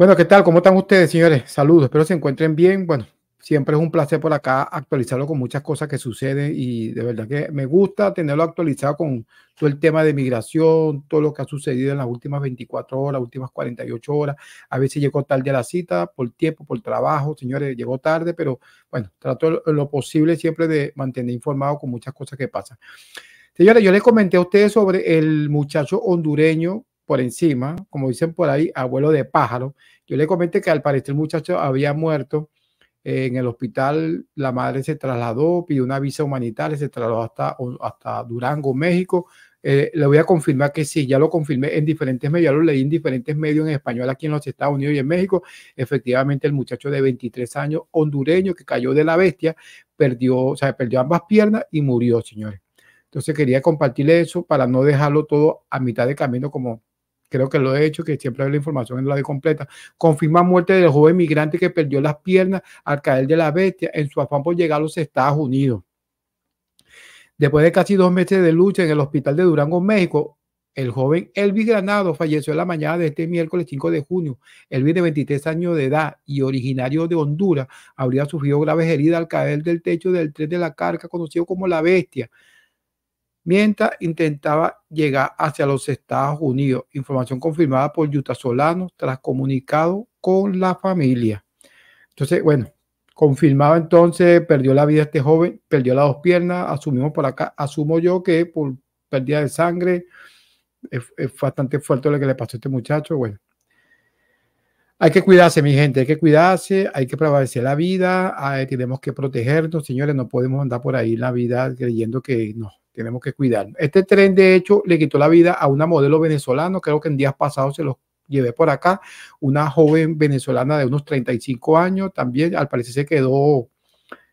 Bueno, ¿qué tal? ¿Cómo están ustedes, señores? Saludos, espero se encuentren bien. Bueno, siempre es un placer por acá actualizarlo con muchas cosas que suceden y de verdad que me gusta tenerlo actualizado con todo el tema de migración, todo lo que ha sucedido en las últimas 24 horas, últimas 48 horas. A veces llegó tarde a la cita por tiempo, por trabajo, señores, llegó tarde, pero bueno, trato lo posible siempre de mantener informado con muchas cosas que pasan. Señores, yo les comenté a ustedes sobre el muchacho hondureño por encima, como dicen por ahí, abuelo de pájaro. Yo le comenté que al parecer el muchacho había muerto eh, en el hospital, la madre se trasladó, pidió una visa humanitaria, se trasladó hasta, hasta Durango, México. Eh, le voy a confirmar que sí, ya lo confirmé en diferentes medios, ya lo leí en diferentes medios en español aquí en los Estados Unidos y en México. Efectivamente, el muchacho de 23 años, hondureño, que cayó de la bestia, perdió, perdió ambas piernas y murió, señores. Entonces quería compartirle eso para no dejarlo todo a mitad de camino como creo que lo he hecho, que siempre la información en la de completa. Confirma muerte del joven migrante que perdió las piernas al caer de la bestia en su afán por llegar a los Estados Unidos. Después de casi dos meses de lucha en el hospital de Durango, México, el joven Elvis Granado falleció en la mañana de este miércoles 5 de junio. Elvis, de 23 años de edad y originario de Honduras, habría sufrido graves heridas al caer del techo del tren de la carga, conocido como La Bestia intentaba llegar hacia los Estados Unidos. Información confirmada por Yuta Solano tras comunicado con la familia. Entonces, bueno, confirmado entonces, perdió la vida este joven, perdió las dos piernas, asumimos por acá, asumo yo que por pérdida de sangre, es, bastante fuerte lo que le pasó a este muchacho, bueno. Hay que cuidarse, mi gente, hay que cuidarse, hay que prevalecer la vida, tenemos que protegernos, señores, no podemos andar por ahí la vida creyendo que no tenemos que cuidar. Este tren, de hecho, le quitó la vida a una modelo venezolana, creo que en días pasados se los llevé por acá, una joven venezolana de unos 35 años, también al parecer se quedó,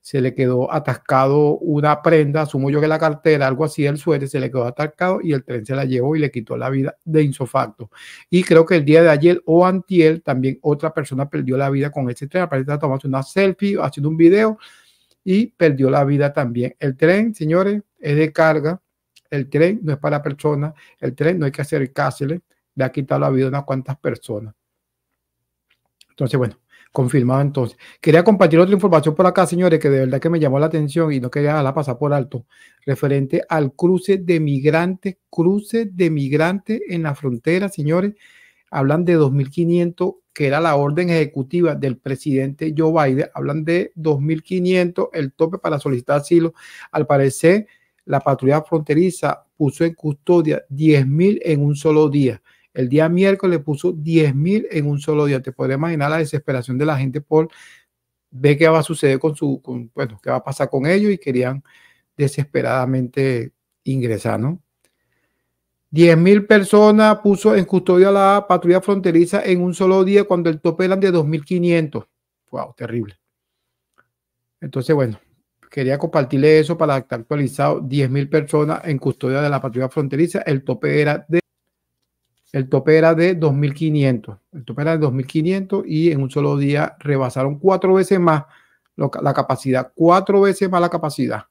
se le quedó atascado una prenda, asumo yo que la cartera, algo así el suéter, se le quedó atascado y el tren se la llevó y le quitó la vida de insofacto. Y creo que el día de ayer o antiel también otra persona perdió la vida con ese tren, al parecer tomando una selfie, haciendo un video y perdió la vida también. El tren, señores, es de carga, el tren no es para personas, el tren no hay que acercársele, le ha quitado la vida a unas cuantas personas. Entonces, bueno, confirmado entonces. Quería compartir otra información por acá, señores, que de verdad que me llamó la atención y no quería la pasar por alto, referente al cruce de migrantes, cruce de migrantes en la frontera, señores. Hablan de 2.500, que era la orden ejecutiva del presidente Joe Biden. Hablan de 2.500, el tope para solicitar asilo. Al parecer, la patrulla fronteriza puso en custodia 10.000 en un solo día. El día miércoles puso 10.000 en un solo día. Te podrás imaginar la desesperación de la gente por ver qué va a suceder con su, bueno, qué va a pasar con ellos y querían desesperadamente ingresar, ¿no? 10.000 personas puso en custodia la patrulla fronteriza en un solo día cuando el tope eran de 2.500. Wow, terrible. Entonces, bueno, Quería compartirle eso para estar actualizado. 10.000 personas en custodia de la patrulla fronteriza. El tope era de el tope era de 2.500. El tope era de 2.500 y en un solo día rebasaron cuatro veces más la capacidad. Cuatro veces más la capacidad.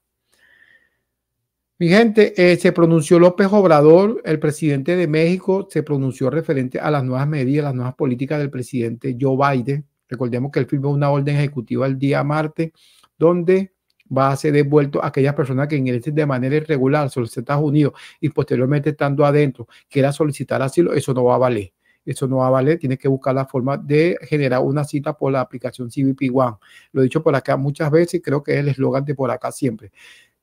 Mi gente, eh, se pronunció López Obrador, el presidente de México, se pronunció referente a las nuevas medidas, las nuevas políticas del presidente Joe Biden. Recordemos que él firmó una orden ejecutiva el día martes, donde va a ser devuelto a aquellas personas que ingresen de manera irregular sobre los Estados Unidos y posteriormente estando adentro quiera solicitar asilo, eso no va a valer. Eso no va a valer, tiene que buscar la forma de generar una cita por la aplicación CBP One. Lo he dicho por acá muchas veces, creo que es el eslogan de por acá siempre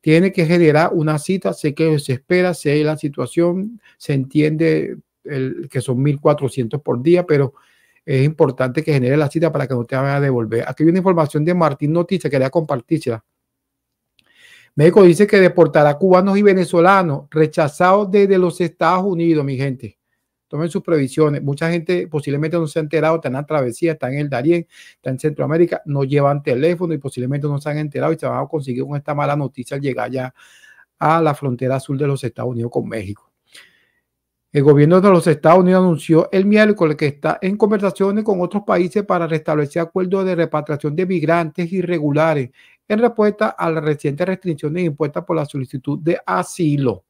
tiene que generar una cita, sé que se espera, sé la situación, se entiende el, que son 1.400 por día, pero es importante que genere la cita para que no te vayan a devolver. Aquí hay una información de Martín Noticia, quería compartírsela. México dice que deportará cubanos y venezolanos rechazados desde los Estados Unidos, mi gente. Tomen sus previsiones. Mucha gente posiblemente no se ha enterado, están en la travesía, está en el Darién, está en Centroamérica, no llevan teléfono y posiblemente no se han enterado y se van a conseguir con esta mala noticia al llegar ya a la frontera sur de los Estados Unidos con México. El gobierno de los Estados Unidos anunció el miércoles que está en conversaciones con otros países para restablecer acuerdos de repatriación de migrantes irregulares en respuesta a las recientes restricciones impuestas por la solicitud de asilo.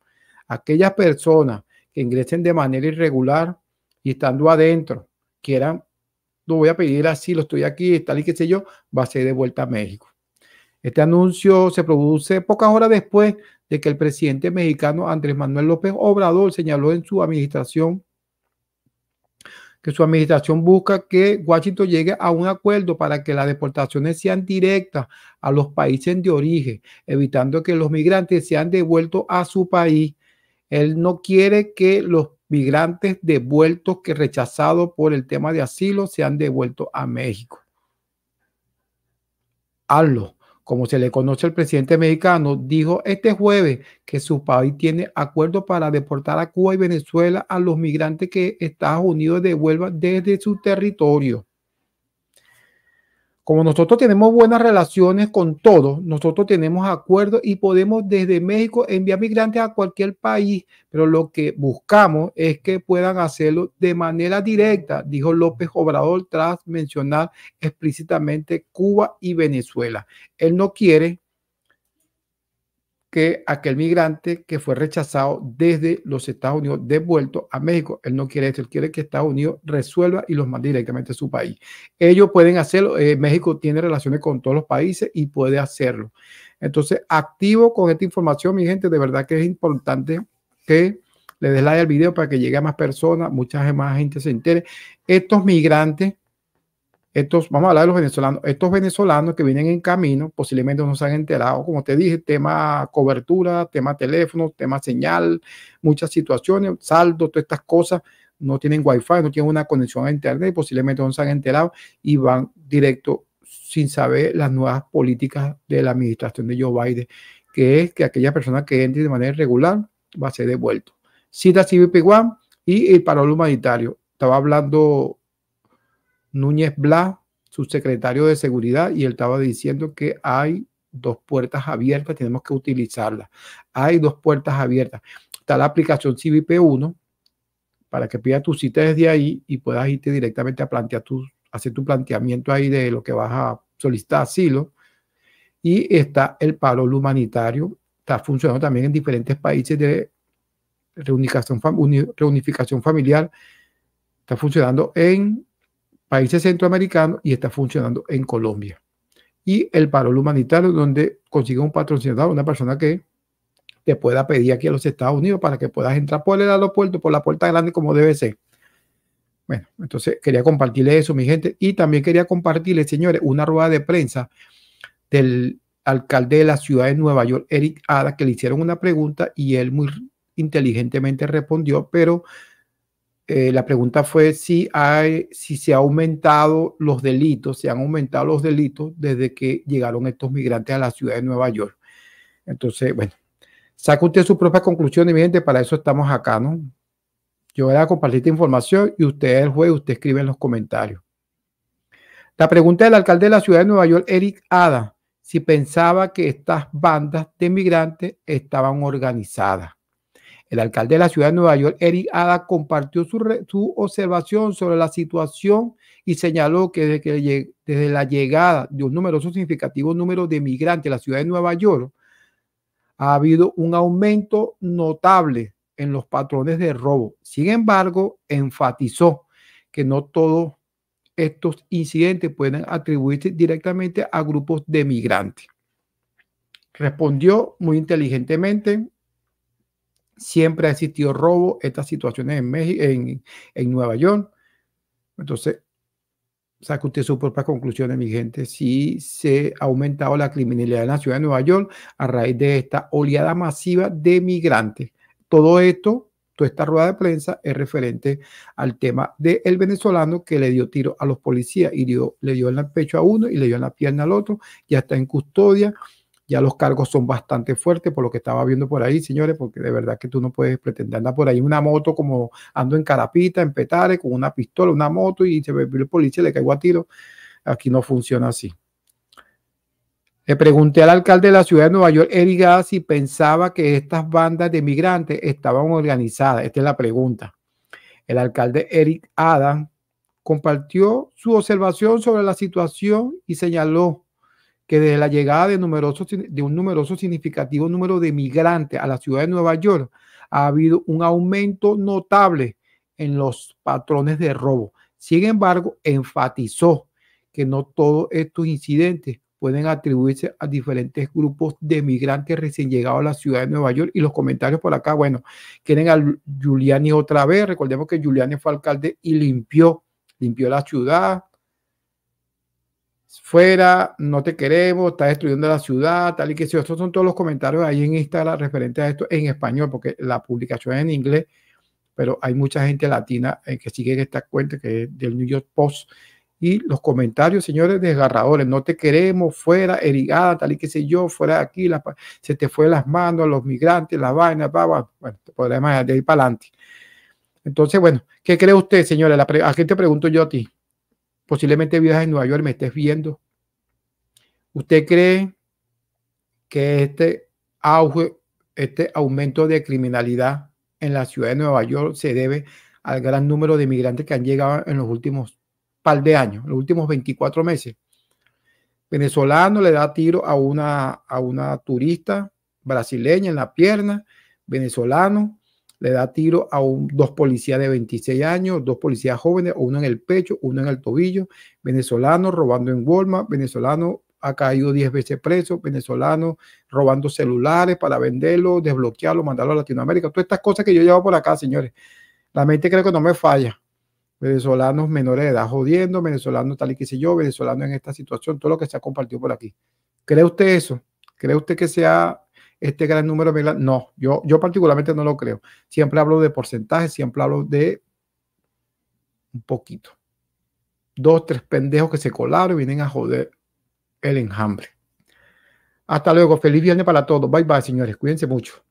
Aquellas personas que ingresen de manera irregular y estando adentro quieran, no voy a pedir asilo, estoy aquí, tal y qué sé yo, va a ser de vuelta a México. Este anuncio se produce pocas horas después de que el presidente mexicano Andrés Manuel López Obrador señaló en su administración que su administración busca que Washington llegue a un acuerdo para que las deportaciones sean directas a los países de origen, evitando que los migrantes sean devueltos a su país. Él no quiere que los migrantes devueltos que rechazados por el tema de asilo sean devueltos a México. Hazlo como se le conoce al presidente mexicano, dijo este jueves que su país tiene acuerdo para deportar a Cuba y Venezuela a los migrantes que Estados Unidos devuelva desde su territorio. Como nosotros tenemos buenas relaciones con todos, nosotros tenemos acuerdos y podemos desde México enviar migrantes a cualquier país, pero lo que buscamos es que puedan hacerlo de manera directa, dijo López Obrador tras mencionar explícitamente Cuba y Venezuela. Él no quiere que aquel migrante que fue rechazado desde los Estados Unidos, devuelto a México. Él no quiere esto, él quiere que Estados Unidos resuelva y los mande directamente a su país. Ellos pueden hacerlo, eh, México tiene relaciones con todos los países y puede hacerlo. Entonces, activo con esta información, mi gente, de verdad que es importante que le des like al video para que llegue a más personas, muchas más gente se entere. Estos migrantes estos, vamos a hablar de los venezolanos, estos venezolanos que vienen en camino posiblemente no se han enterado, como te dije, tema cobertura, tema teléfono, tema señal, muchas situaciones, saldo, todas estas cosas, no tienen wifi, no tienen una conexión a internet, posiblemente no se han enterado y van directo sin saber las nuevas políticas de la administración de Joe Biden, que es que aquella persona que entre de manera irregular va a ser devuelto. Cita CBP1 y el parol humanitario. Estaba hablando Núñez Blas, subsecretario de Seguridad, y él estaba diciendo que hay dos puertas abiertas, tenemos que utilizarlas. Hay dos puertas abiertas. Está la aplicación CBP1 para que pidas tu cita desde ahí y puedas irte directamente a plantear tu, hacer tu planteamiento ahí de lo que vas a solicitar asilo. Y está el paro humanitario, está funcionando también en diferentes países de reunificación, reunificación familiar, está funcionando en países centroamericanos y está funcionando en Colombia. Y el paro humanitario, donde consigue un patrocinador, una persona que te pueda pedir aquí a los Estados Unidos para que puedas entrar por el aeropuerto, por la puerta grande como debe ser. Bueno, entonces quería compartirle eso, mi gente. Y también quería compartirle señores, una rueda de prensa del alcalde de la ciudad de Nueva York, Eric Ada, que le hicieron una pregunta y él muy inteligentemente respondió, pero eh, la pregunta fue si, hay, si se ha aumentado los delitos, se han aumentado los delitos desde que llegaron estos migrantes a la ciudad de Nueva York. Entonces, bueno, saca usted su propia conclusión y para eso estamos acá, ¿no? Yo voy a compartir esta información y usted es el juez, usted escribe en los comentarios. La pregunta del alcalde de la ciudad de Nueva York, Eric Ada, si pensaba que estas bandas de migrantes estaban organizadas. El alcalde de la ciudad de Nueva York, Eric Ada, compartió su, observación sobre la situación y señaló que desde, que desde, la llegada de un numeroso significativo número de migrantes a la ciudad de Nueva York, ha habido un aumento notable en los patrones de robo. Sin embargo, enfatizó que no todos estos incidentes pueden atribuirse directamente a grupos de migrantes. Respondió muy inteligentemente siempre ha existido robo, estas situaciones en, en, en Nueva York. Entonces, saca usted sus propias conclusiones, mi gente, si se ha aumentado la criminalidad en la ciudad de Nueva York a raíz de esta oleada masiva de migrantes. Todo esto, toda esta rueda de prensa es referente al tema del venezolano que le dio tiro a los policías y dio, le dio en el pecho a uno y le dio en la pierna al otro, ya está en custodia ya los cargos son bastante fuertes, por lo que estaba viendo por ahí, señores, porque de verdad que tú no puedes pretender andar por ahí una moto como ando en carapita, en petare, con una pistola, una moto y se ve el policía, le caigo a tiro. Aquí no funciona así. Le pregunté al alcalde de la ciudad de Nueva York, Eric si pensaba que estas bandas de migrantes estaban organizadas. Esta es la pregunta. El alcalde Eric Adam compartió su observación sobre la situación y señaló que desde la llegada de, numerosos, de un numeroso significativo número de migrantes a la ciudad de Nueva York, ha habido un aumento notable en los patrones de robo. Sin embargo, enfatizó que no todos estos incidentes pueden atribuirse a diferentes grupos de migrantes recién llegados a la ciudad de Nueva York. Y los comentarios por acá, bueno, quieren a Giuliani otra vez. Recordemos que Giuliani fue alcalde y limpió, limpió la ciudad, fuera, no te queremos, está destruyendo la ciudad, tal y que si Estos son todos los comentarios ahí en Instagram referentes a esto en español, porque la publicación es en inglés, pero hay mucha gente latina eh, que sigue esta cuenta que es del New York Post. Y los comentarios, señores, desgarradores, no te queremos, fuera, erigada, tal y que sé yo, fuera de aquí, se te fue las manos, los migrantes, las vainas, va, bueno, podrás de ahí para adelante. Entonces, bueno, ¿qué cree usted, señores? La, ¿A te pregunto yo a ti? posiblemente vivas en Nueva York, me estés viendo. ¿Usted cree que este auge, este aumento de criminalidad en la ciudad de Nueva York se debe al gran número de migrantes que han llegado en los últimos par de años, los últimos 24 meses? Venezolano le da tiro a una, a una turista brasileña en la pierna, venezolano le da tiro a dos policías de 26 años, dos policías jóvenes, uno en el pecho, uno en el tobillo, venezolano robando en Walmart, venezolano ha caído 10 veces preso, venezolano robando celulares para venderlo, desbloquearlo, mandarlo a Latinoamérica, todas estas cosas que yo llevo por acá, señores. La mente creo que no me falla. Venezolanos menores de edad jodiendo, venezolanos tal y que sé yo, venezolanos en esta situación, todo lo que se ha compartido por aquí. ¿Cree usted eso? ¿Cree usted que sea este gran número de No, yo, yo particularmente no lo creo. Siempre hablo de porcentaje, siempre hablo de un poquito. Dos, tres pendejos que se colaron y vienen a joder el enjambre. Hasta luego. Feliz viernes para todos. Bye bye, señores. Cuídense mucho.